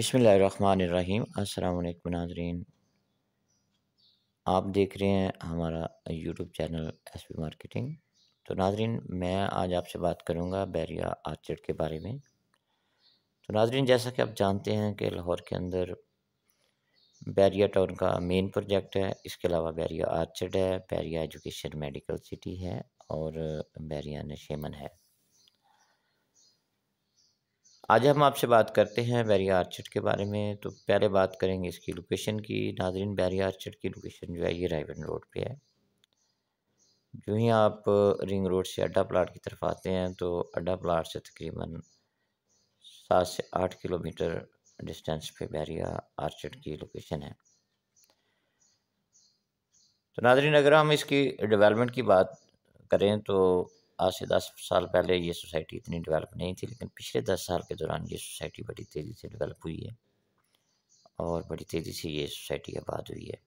अस्सलाम वालेकुम नाजरीन आप देख रहे हैं हमारा YouTube channel S P marketing तो नाजरीन मैं आज आपसे बात करूंगा बैरिया आर्चर्ड के बारे में तो नाजरीन जैसा कि आप जानते हैं कि लाहौर के अंदर बैरिया टाउन का मेन प्रोजेक्ट है इसके अलावा बैरिया आर्चर्ड है बैरिया एजुकेशन मेडिकल सिटी है और बैरिया नशेमन है आज हम आपसे बात करते हैं बैरिया आर्चर के बारे में तो पहले बात करेंगे इसकी लोकेशन की नाजरीन बैरिया आर्चर की लोकेशन जो है ये रायबन रोड पे है जो ही आप रिंग रोड से अड्डा प्लाट की तरफ आते हैं तो अड्डा प्लाट से तकरीबन सात से आठ किलोमीटर डिस्टेंस पे बैरिया आर्चर की लोकेशन है तो नादरीन अगर हम इसकी डेवलपमेंट की बात करें तो आज से दस साल पहले ये सोसाइटी इतनी डेवलप नहीं थी लेकिन पिछले दस साल के दौरान ये सोसाइटी बड़ी तेज़ी से डेवलप हुई है और बड़ी तेज़ी से ये सोसाइटी आबाद हुई है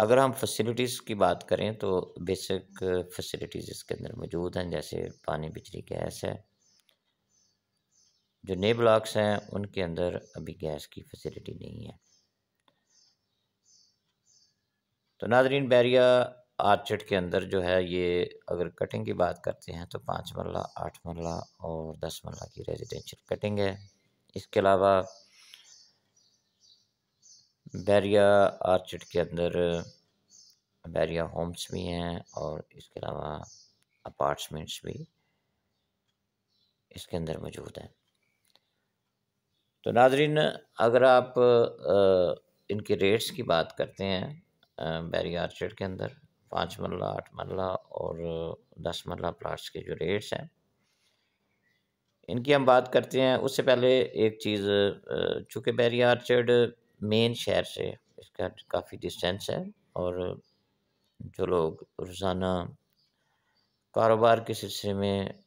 अगर हम फैसिलिटीज़ की बात करें तो बेसिक फैसिलिटीज़ इसके अंदर मौजूद हैं जैसे पानी बिजली गैस है जो नए ब्लॉक्स हैं उनके अंदर अभी गैस की फैसिलिटी नहीं है तो नादरीन बैरिया आर्चिड के अंदर जो है ये अगर कटिंग की बात करते हैं तो पाँच मरला आठ मरला और दस मरला की रेजिडेंशियल कटिंग है इसके अलावा बैरिया आर्चिड के अंदर बैरिया होम्स भी हैं और इसके अलावा अपार्टमेंट्स भी इसके अंदर मौजूद हैं तो नाजरीन अगर आप इनके रेट्स की बात करते हैं बैरिया आर्चिड के अंदर पाँच मरला आठ मरला और दस मरला प्लाट्स के जो रेट्स हैं इनकी हम बात करते हैं उससे पहले एक चीज़ चूँकि बैरी आर्चर्ड मेन शहर से इसका काफ़ी डिस्टेंस है और जो लोग रोज़ाना कारोबार के सिलसिले में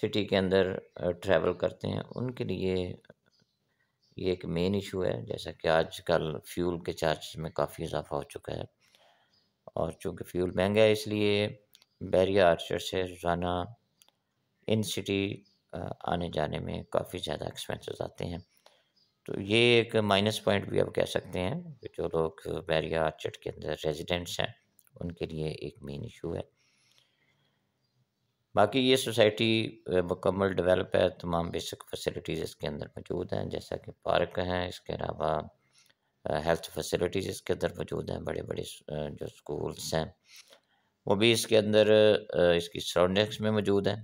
सिटी के अंदर ट्रैवल करते हैं उनके लिए ये एक मेन इशू है जैसा कि आजकल फ्यूल के चार्ज में काफ़ी इजाफा हो चुका है और चूँकि फ्यूल महंगा है इसलिए बैरिया आर्चर से रोज़ाना इन सिटी आने जाने में काफ़ी ज़्यादा एक्सपेंसेस आते हैं तो ये एक माइनस पॉइंट भी आप कह सकते हैं जो लोग बैरिया आर्चर के अंदर रेजिडेंट्स हैं उनके लिए एक मेन इशू है बाकी ये सोसाइटी मुकम्मल डेवलप है तमाम बेसिक फैसिलिटीज़ इसके अंदर मौजूद हैं जैसा कि पार्क हैं इसके अलावा हेल्थ फैसिलिटीज़ इसके अंदर मौजूद हैं बड़े बड़े जो स्कूल्स हैं वो भी इसके अंदर इसकी सराउंडिंग्स में मौजूद हैं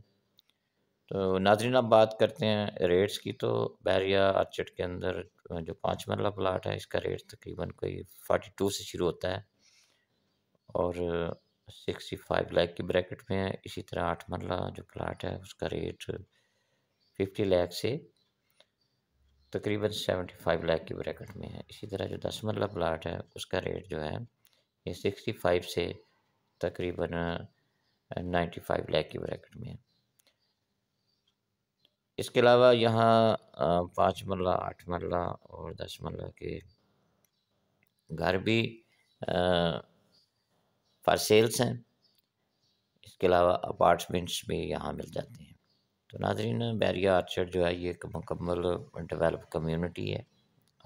तो नाजरीन आप बात करते हैं रेट्स की तो बहरिया आर्चड के अंदर जो पाँच मरला प्लाट है इसका रेट तकरीबन कोई फोर्टी टू से शुरू होता है और सिक्सटी फाइव लाख की ब्रैकेट में है इसी तरह आठ मरला जो प्लाट है उसका रेट फिफ्टी लाख से तकरीबन सेवेंटी फाइव लाख की ब्रैकेट में है इसी तरह जो दस मरला प्लाट है उसका रेट जो है ये सिक्सटी फाइव से तकरीबन नाइन्टी फाइव लाख की ब्रैकेट में है इसके अलावा यहाँ पाँच मरला आठ मरला और दस मरला के घर भी फॉर सेल्स हैं इसके अलावा अपार्टमेंट्स भी यहाँ मिल जाते हैं तो नाजरीन बैरिया आर्चर जो है ये एक मुकम्मल डेवलप कम्युनिटी है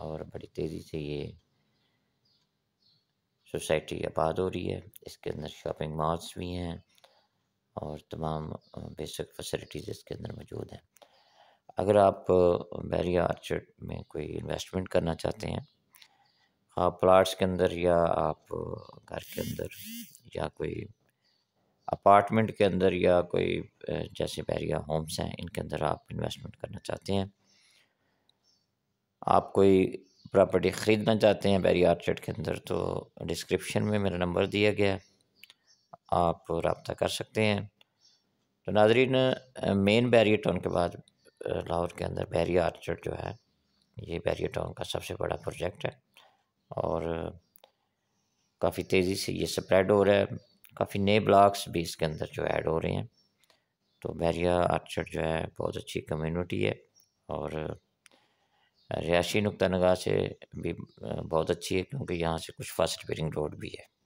और बड़ी तेज़ी से ये सोसाइटी आबाद हो रही है इसके अंदर शॉपिंग मॉल्स भी हैं और तमाम बेसिक फैसिलिटीज़ इसके अंदर मौजूद हैं अगर आप बैरिया आर्चर में कोई इन्वेस्टमेंट करना चाहते हैं आप प्लाट्स के अंदर या आप घर के अंदर या कोई अपार्टमेंट के अंदर या कोई जैसे बैरिया होम्स हैं इनके अंदर आप इन्वेस्टमेंट करना चाहते हैं आप कोई प्रॉपर्टी ख़रीदना चाहते हैं बैरी आर्चर्ड के अंदर तो डिस्क्रिप्शन में मेरा नंबर दिया गया है आप रबता कर सकते हैं तो नाजरीन मेन बैरिया टाउन के बाद लाहौर के अंदर बैरिया आर्चर्ड जो है ये बैरिया टाउन का सबसे बड़ा प्रोजेक्ट है और काफ़ी तेज़ी से ये स्प्रेड हो रहा है काफ़ी नए ब्लॉक्स भी इसके अंदर जो ऐड हो रहे हैं तो बैरिया आर्चर जो है बहुत अच्छी कम्यूनिटी है और रिहायशी नुक़ नगाह से भी बहुत अच्छी है क्योंकि यहाँ से कुछ फर्स्ट रिपेयरिंग रोड भी है